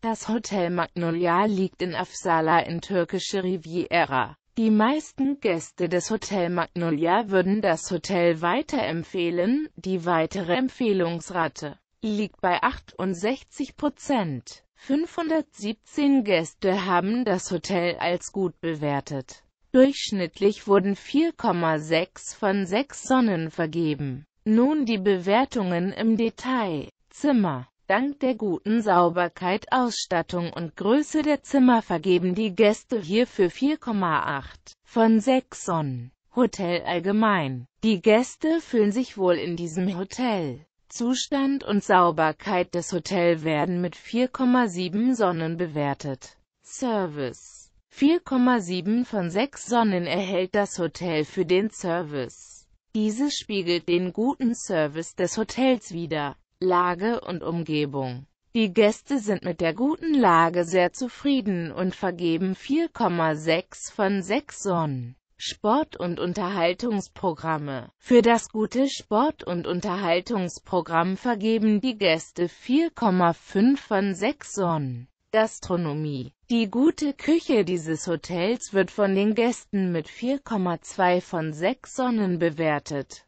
Das Hotel Magnolia liegt in Afsala in türkische Riviera. Die meisten Gäste des Hotel Magnolia würden das Hotel weiterempfehlen, die weitere Empfehlungsrate liegt bei 68 Prozent. 517 Gäste haben das Hotel als gut bewertet. Durchschnittlich wurden 4,6 von 6 Sonnen vergeben. Nun die Bewertungen im Detail. Zimmer Dank der guten Sauberkeit, Ausstattung und Größe der Zimmer vergeben die Gäste hierfür 4,8 von 6 Sonnen. Hotel allgemein. Die Gäste fühlen sich wohl in diesem Hotel. Zustand und Sauberkeit des Hotels werden mit 4,7 Sonnen bewertet. Service 4,7 von 6 Sonnen erhält das Hotel für den Service. Dieses spiegelt den guten Service des Hotels wider. Lage und Umgebung. Die Gäste sind mit der guten Lage sehr zufrieden und vergeben 4,6 von 6 Sonnen. Sport- und Unterhaltungsprogramme. Für das gute Sport- und Unterhaltungsprogramm vergeben die Gäste 4,5 von 6 Sonnen. Gastronomie. Die gute Küche dieses Hotels wird von den Gästen mit 4,2 von 6 Sonnen bewertet.